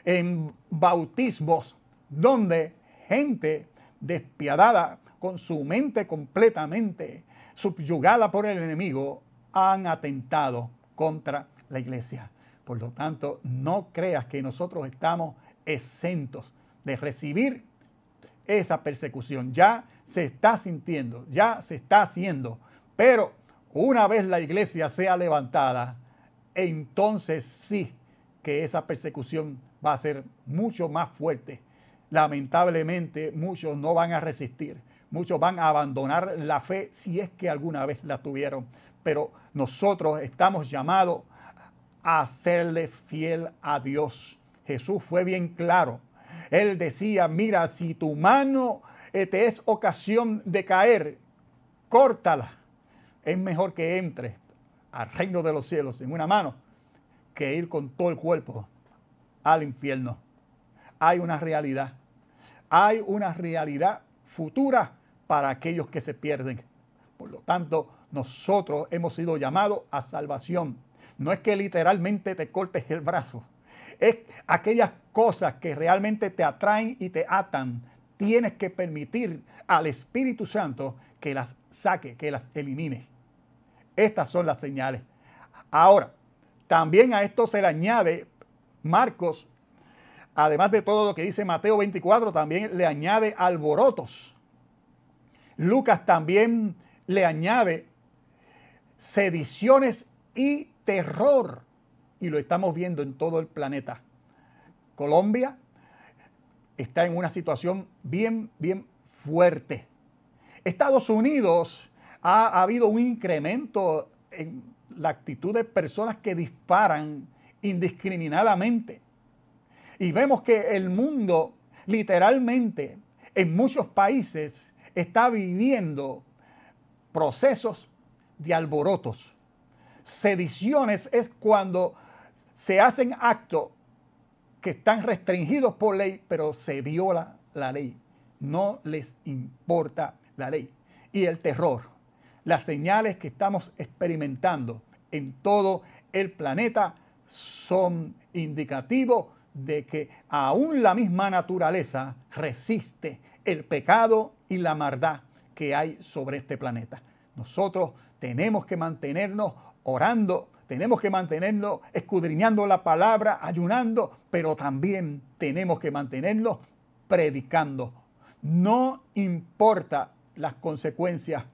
en bautismos, donde gente despiadada, con su mente completamente subyugada por el enemigo, han atentado contra la iglesia. Por lo tanto, no creas que nosotros estamos exentos de recibir esa persecución. Ya se está sintiendo, ya se está haciendo. Pero una vez la iglesia sea levantada, entonces sí que esa persecución va a ser mucho más fuerte. Lamentablemente muchos no van a resistir, muchos van a abandonar la fe si es que alguna vez la tuvieron. Pero nosotros estamos llamados hacerle fiel a Dios. Jesús fue bien claro. Él decía, mira, si tu mano eh, te es ocasión de caer, córtala. Es mejor que entre al reino de los cielos en una mano que ir con todo el cuerpo al infierno. Hay una realidad. Hay una realidad futura para aquellos que se pierden. Por lo tanto, nosotros hemos sido llamados a salvación no es que literalmente te cortes el brazo. Es aquellas cosas que realmente te atraen y te atan. Tienes que permitir al Espíritu Santo que las saque, que las elimine. Estas son las señales. Ahora, también a esto se le añade Marcos, además de todo lo que dice Mateo 24, también le añade alborotos. Lucas también le añade sediciones y terror y lo estamos viendo en todo el planeta. Colombia está en una situación bien, bien fuerte. Estados Unidos ha, ha habido un incremento en la actitud de personas que disparan indiscriminadamente. Y vemos que el mundo literalmente en muchos países está viviendo procesos de alborotos sediciones es cuando se hacen actos que están restringidos por ley, pero se viola la ley. No les importa la ley. Y el terror, las señales que estamos experimentando en todo el planeta son indicativos de que aún la misma naturaleza resiste el pecado y la maldad que hay sobre este planeta. Nosotros tenemos que mantenernos orando, tenemos que mantenerlo, escudriñando la palabra, ayunando, pero también tenemos que mantenerlo predicando. No importa las consecuencias,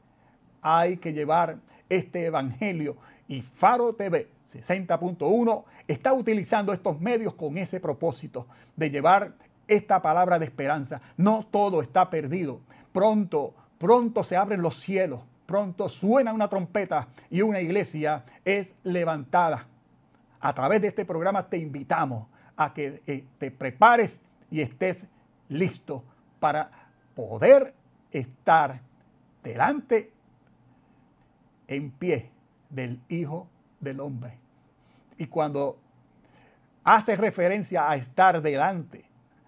hay que llevar este evangelio. Y Faro TV 60.1 está utilizando estos medios con ese propósito de llevar esta palabra de esperanza. No todo está perdido. Pronto, pronto se abren los cielos pronto suena una trompeta y una iglesia es levantada. A través de este programa te invitamos a que eh, te prepares y estés listo para poder estar delante en pie del Hijo del Hombre. Y cuando hace referencia a estar delante,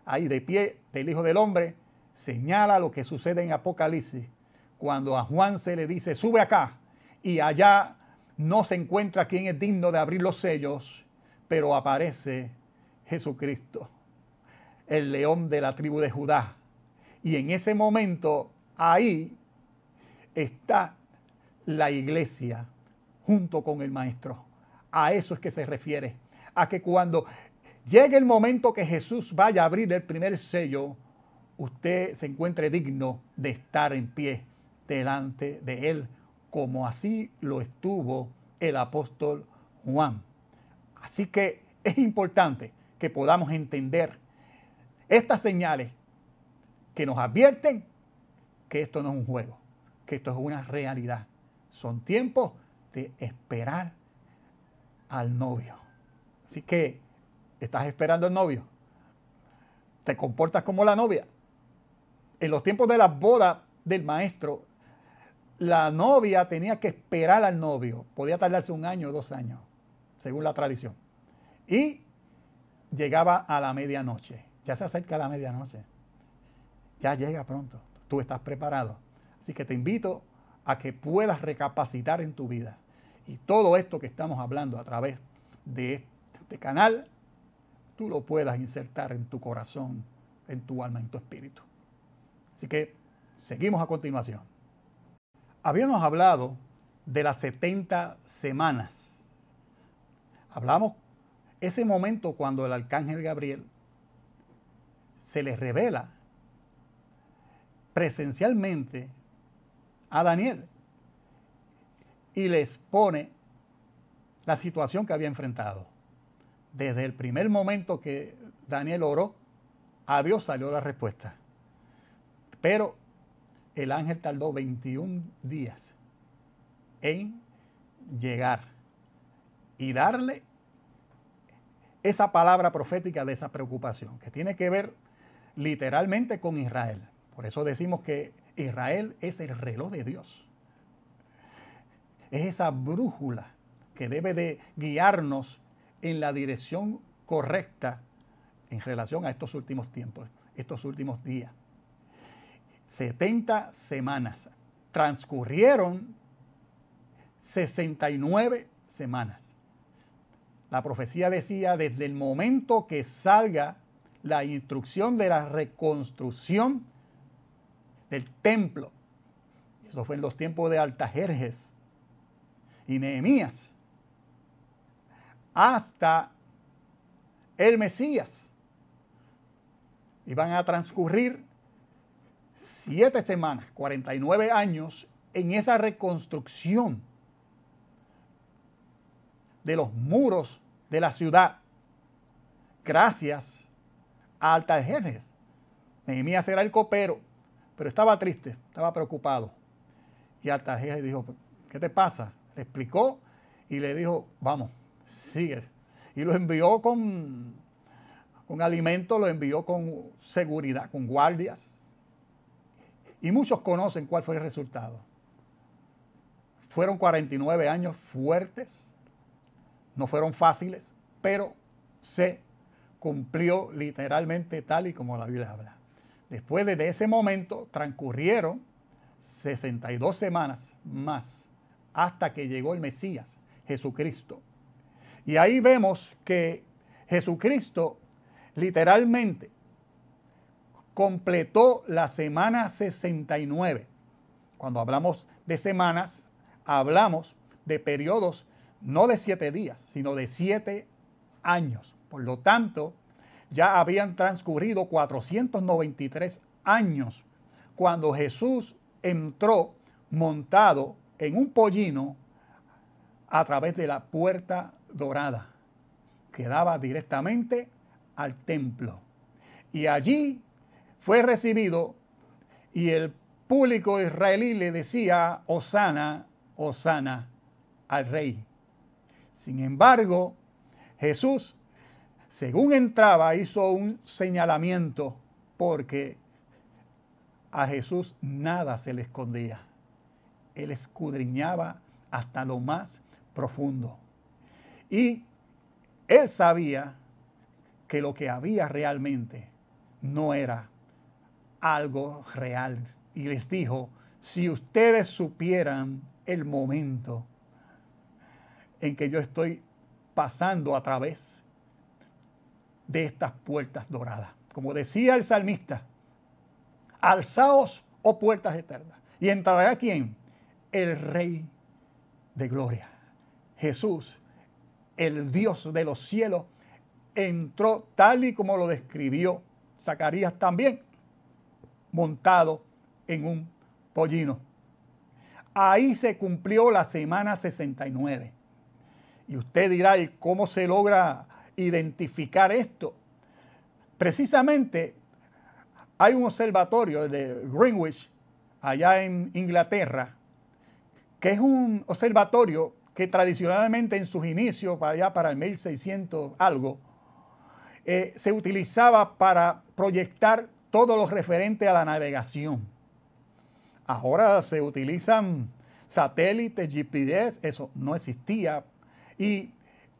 ahí de pie del Hijo del Hombre, señala lo que sucede en Apocalipsis cuando a Juan se le dice, sube acá, y allá no se encuentra quien es digno de abrir los sellos, pero aparece Jesucristo, el león de la tribu de Judá. Y en ese momento, ahí está la iglesia junto con el maestro. A eso es que se refiere, a que cuando llegue el momento que Jesús vaya a abrir el primer sello, usted se encuentre digno de estar en pie delante de él, como así lo estuvo el apóstol Juan. Así que es importante que podamos entender estas señales que nos advierten que esto no es un juego, que esto es una realidad. Son tiempos de esperar al novio. Así que estás esperando al novio. Te comportas como la novia. En los tiempos de la boda del maestro, la novia tenía que esperar al novio. Podía tardarse un año o dos años, según la tradición. Y llegaba a la medianoche. Ya se acerca la medianoche. Ya llega pronto. Tú estás preparado. Así que te invito a que puedas recapacitar en tu vida. Y todo esto que estamos hablando a través de este canal, tú lo puedas insertar en tu corazón, en tu alma, en tu espíritu. Así que seguimos a continuación. Habíamos hablado de las 70 semanas. Hablamos ese momento cuando el arcángel Gabriel se le revela presencialmente a Daniel y le expone la situación que había enfrentado. Desde el primer momento que Daniel oró, a Dios salió la respuesta. Pero el ángel tardó 21 días en llegar y darle esa palabra profética de esa preocupación, que tiene que ver literalmente con Israel. Por eso decimos que Israel es el reloj de Dios. Es esa brújula que debe de guiarnos en la dirección correcta en relación a estos últimos tiempos, estos últimos días. 70 semanas. Transcurrieron 69 semanas. La profecía decía, desde el momento que salga la instrucción de la reconstrucción del templo, eso fue en los tiempos de Altajerjes y Nehemías, hasta el Mesías, iban a transcurrir siete semanas, 49 años, en esa reconstrucción de los muros de la ciudad, gracias a Altagenes. Nehemías era el copero, pero estaba triste, estaba preocupado. Y le dijo, ¿qué te pasa? Le explicó y le dijo, vamos, sigue. Y lo envió con, con alimento, lo envió con seguridad, con guardias, y muchos conocen cuál fue el resultado. Fueron 49 años fuertes, no fueron fáciles, pero se cumplió literalmente tal y como la Biblia habla. Después de ese momento transcurrieron 62 semanas más hasta que llegó el Mesías, Jesucristo. Y ahí vemos que Jesucristo literalmente completó la semana 69. Cuando hablamos de semanas, hablamos de periodos no de siete días, sino de siete años. Por lo tanto, ya habían transcurrido 493 años cuando Jesús entró montado en un pollino a través de la puerta dorada que daba directamente al templo. Y allí fue recibido y el público israelí le decía, Osana, Osana al rey. Sin embargo, Jesús, según entraba, hizo un señalamiento porque a Jesús nada se le escondía. Él escudriñaba hasta lo más profundo. Y él sabía que lo que había realmente no era algo real. Y les dijo, si ustedes supieran el momento en que yo estoy pasando a través de estas puertas doradas. Como decía el salmista, alzaos, o oh puertas eternas. ¿Y entrará quien El Rey de Gloria. Jesús, el Dios de los cielos, entró tal y como lo describió Zacarías también montado en un pollino. Ahí se cumplió la semana 69. Y usted dirá, ¿y cómo se logra identificar esto? Precisamente hay un observatorio de Greenwich, allá en Inglaterra, que es un observatorio que tradicionalmente en sus inicios, para allá para el 1600 algo, eh, se utilizaba para proyectar todo lo referente a la navegación. Ahora se utilizan satélites, GPS, eso no existía. Y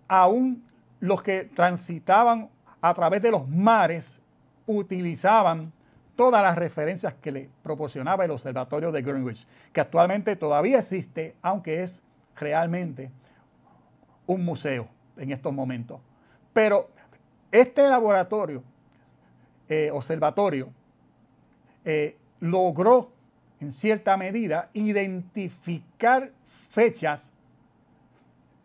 aún los que transitaban a través de los mares utilizaban todas las referencias que le proporcionaba el Observatorio de Greenwich, que actualmente todavía existe, aunque es realmente un museo en estos momentos. Pero este laboratorio eh, observatorio eh, logró en cierta medida identificar fechas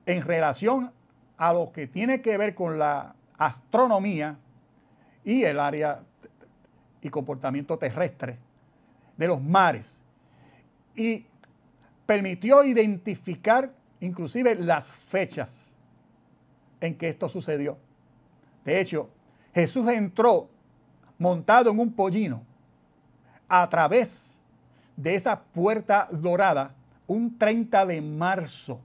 en relación a lo que tiene que ver con la astronomía y el área y comportamiento terrestre de los mares. Y permitió identificar inclusive las fechas en que esto sucedió. De hecho, Jesús entró montado en un pollino, a través de esa puerta dorada, un 30 de marzo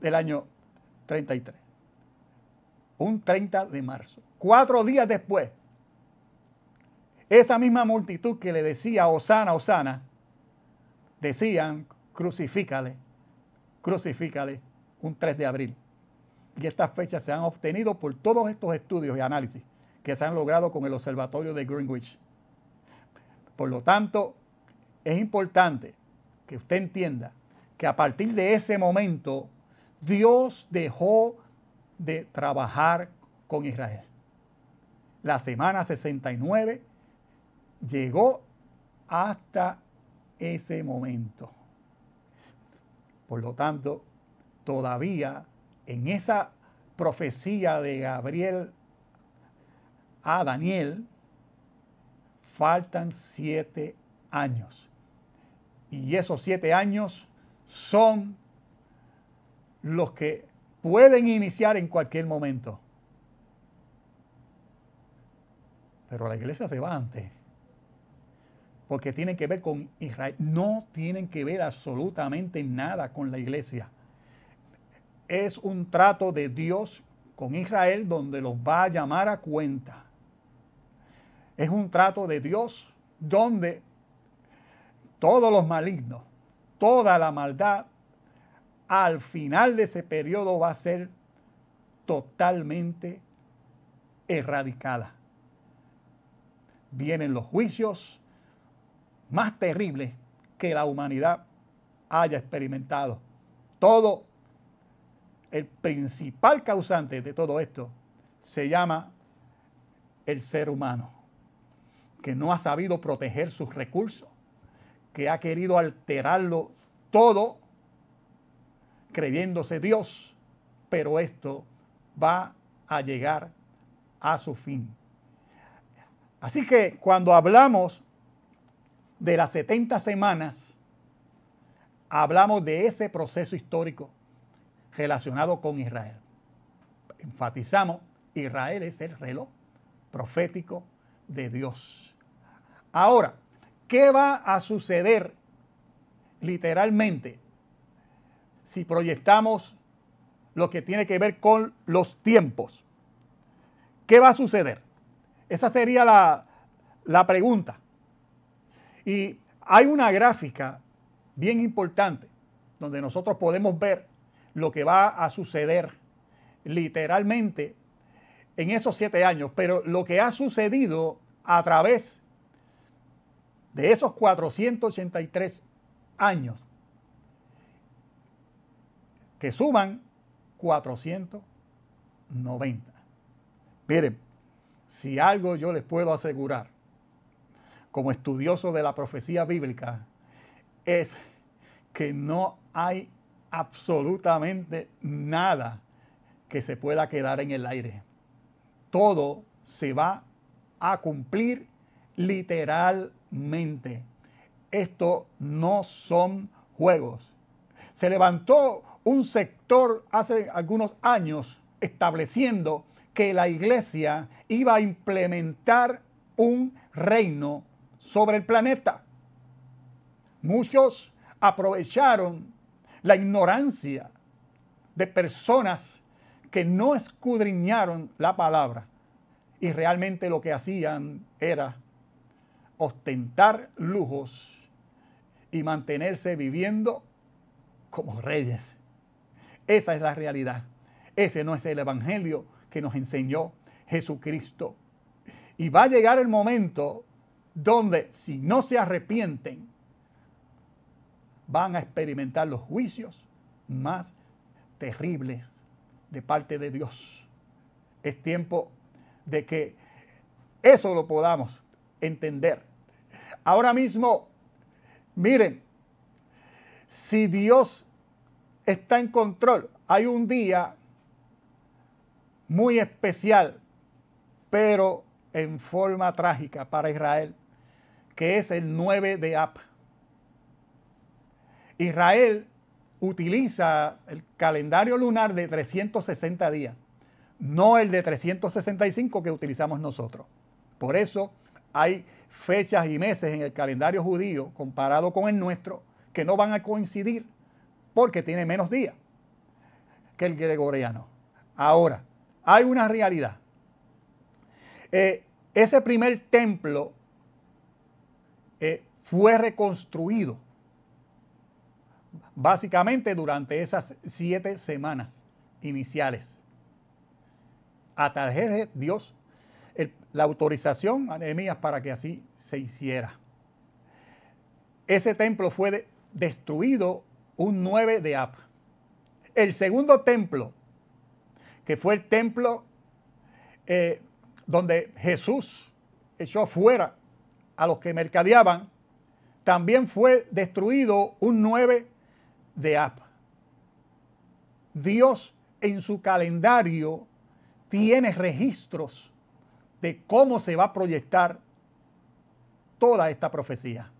del año 33. Un 30 de marzo. Cuatro días después, esa misma multitud que le decía Osana, Osana, decían, crucifícale, crucifícale, un 3 de abril. Y estas fechas se han obtenido por todos estos estudios y análisis que se han logrado con el observatorio de Greenwich. Por lo tanto, es importante que usted entienda que a partir de ese momento Dios dejó de trabajar con Israel. La semana 69 llegó hasta ese momento. Por lo tanto, todavía en esa profecía de Gabriel a Daniel, faltan siete años. Y esos siete años son los que pueden iniciar en cualquier momento. Pero la iglesia se va antes. Porque tienen que ver con Israel. No tienen que ver absolutamente nada con la iglesia. Es un trato de Dios con Israel donde los va a llamar a cuenta es un trato de Dios donde todos los malignos, toda la maldad, al final de ese periodo va a ser totalmente erradicada. Vienen los juicios más terribles que la humanidad haya experimentado. Todo, el principal causante de todo esto se llama el ser humano que no ha sabido proteger sus recursos, que ha querido alterarlo todo creyéndose Dios, pero esto va a llegar a su fin. Así que cuando hablamos de las 70 semanas, hablamos de ese proceso histórico relacionado con Israel. Enfatizamos, Israel es el reloj profético de Dios. Ahora, ¿qué va a suceder literalmente si proyectamos lo que tiene que ver con los tiempos? ¿Qué va a suceder? Esa sería la, pregunta. Y hay una gráfica bien importante donde nosotros podemos ver lo que va a suceder literalmente en esos siete años, pero lo que ha sucedido a través de esos 483 años, que suman 490. Miren, si algo yo les puedo asegurar, como estudioso de la profecía bíblica, es que no hay absolutamente nada que se pueda quedar en el aire. Todo se va a cumplir literalmente. Esto no son juegos. Se levantó un sector hace algunos años estableciendo que la iglesia iba a implementar un reino sobre el planeta. Muchos aprovecharon la ignorancia de personas que no escudriñaron la palabra y realmente lo que hacían era ostentar lujos y mantenerse viviendo como reyes. Esa es la realidad. Ese no es el Evangelio que nos enseñó Jesucristo. Y va a llegar el momento donde si no se arrepienten, van a experimentar los juicios más terribles de parte de Dios. Es tiempo de que eso lo podamos entender Ahora mismo, miren, si Dios está en control, hay un día muy especial, pero en forma trágica para Israel, que es el 9 de Ab. Israel utiliza el calendario lunar de 360 días, no el de 365 que utilizamos nosotros. Por eso hay fechas y meses en el calendario judío comparado con el nuestro que no van a coincidir porque tiene menos días que el gregoriano. Ahora, hay una realidad. Eh, ese primer templo eh, fue reconstruido básicamente durante esas siete semanas iniciales. A Dios la autorización a Nehemías para que así se hiciera. Ese templo fue destruido un 9 de Ab. El segundo templo, que fue el templo eh, donde Jesús echó afuera a los que mercadeaban, también fue destruido un 9 de Ab. Dios en su calendario tiene registros de cómo se va a proyectar toda esta profecía.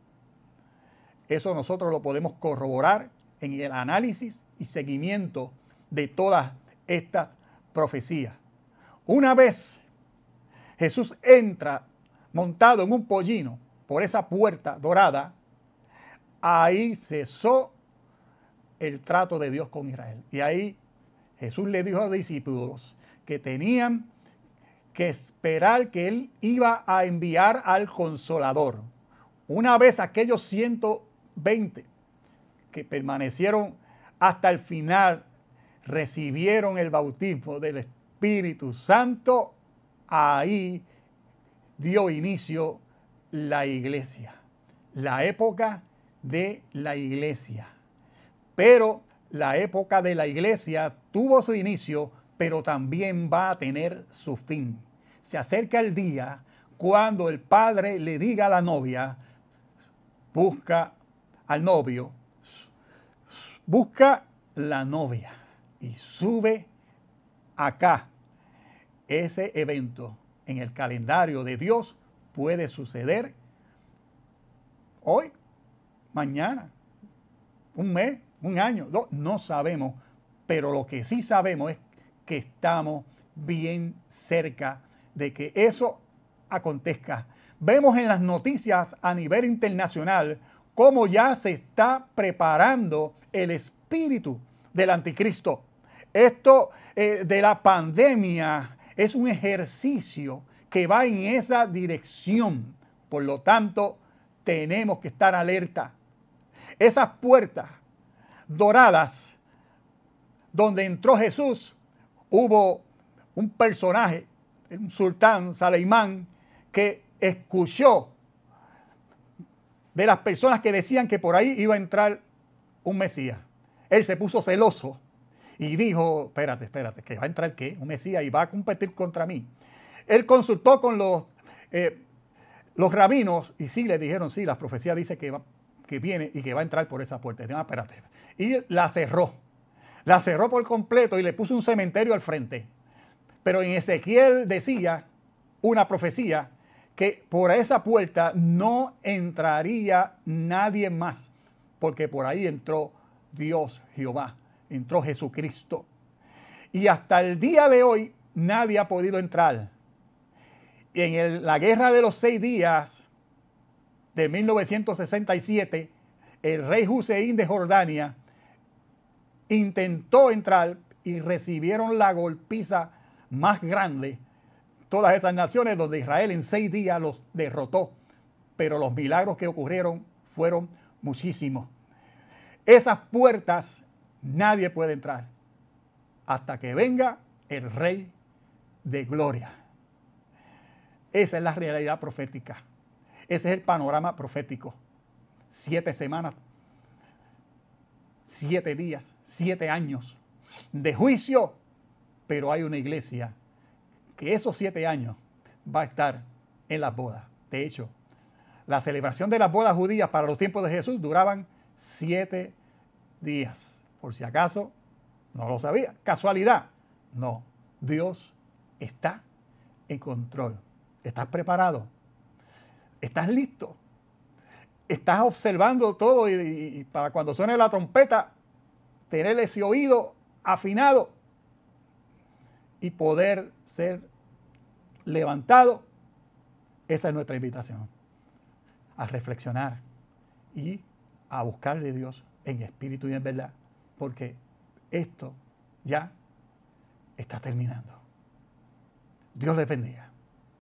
Eso nosotros lo podemos corroborar en el análisis y seguimiento de todas estas profecías. Una vez Jesús entra montado en un pollino por esa puerta dorada, ahí cesó el trato de Dios con Israel. Y ahí Jesús le dijo a los discípulos que tenían que esperar que él iba a enviar al consolador. Una vez aquellos 120 que permanecieron hasta el final recibieron el bautismo del Espíritu Santo, ahí dio inicio la iglesia, la época de la iglesia. Pero la época de la iglesia tuvo su inicio, pero también va a tener su fin se acerca el día cuando el padre le diga a la novia, busca al novio, busca la novia y sube acá. Ese evento en el calendario de Dios puede suceder hoy, mañana, un mes, un año, no, no sabemos, pero lo que sí sabemos es que estamos bien cerca de que eso acontezca. Vemos en las noticias a nivel internacional cómo ya se está preparando el espíritu del anticristo. Esto eh, de la pandemia es un ejercicio que va en esa dirección. Por lo tanto, tenemos que estar alerta. Esas puertas doradas donde entró Jesús, hubo un personaje un sultán, Saleimán, que escuchó de las personas que decían que por ahí iba a entrar un Mesías. Él se puso celoso y dijo, espérate, espérate, que va a entrar qué? Un Mesías y va a competir contra mí. Él consultó con los, eh, los rabinos y sí le dijeron, sí, la profecía dice que, que viene y que va a entrar por esa puerta. Ah, y la cerró. La cerró por completo y le puso un cementerio al frente. Pero en Ezequiel decía una profecía que por esa puerta no entraría nadie más, porque por ahí entró Dios Jehová, entró Jesucristo. Y hasta el día de hoy nadie ha podido entrar. en la guerra de los seis días de 1967, el rey Hussein de Jordania intentó entrar y recibieron la golpiza más grande, todas esas naciones donde Israel en seis días los derrotó, pero los milagros que ocurrieron fueron muchísimos. Esas puertas nadie puede entrar hasta que venga el Rey de Gloria. Esa es la realidad profética. Ese es el panorama profético. Siete semanas, siete días, siete años de juicio pero hay una iglesia que esos siete años va a estar en las bodas. De hecho, la celebración de las bodas judías para los tiempos de Jesús duraban siete días. Por si acaso, no lo sabía. Casualidad. No, Dios está en control. ¿Estás preparado? ¿Estás listo? ¿Estás observando todo y, para cuando suene la trompeta, tener ese oído afinado y poder ser levantado, esa es nuestra invitación. A reflexionar y a buscarle a Dios en espíritu y en verdad, porque esto ya está terminando. Dios les bendiga.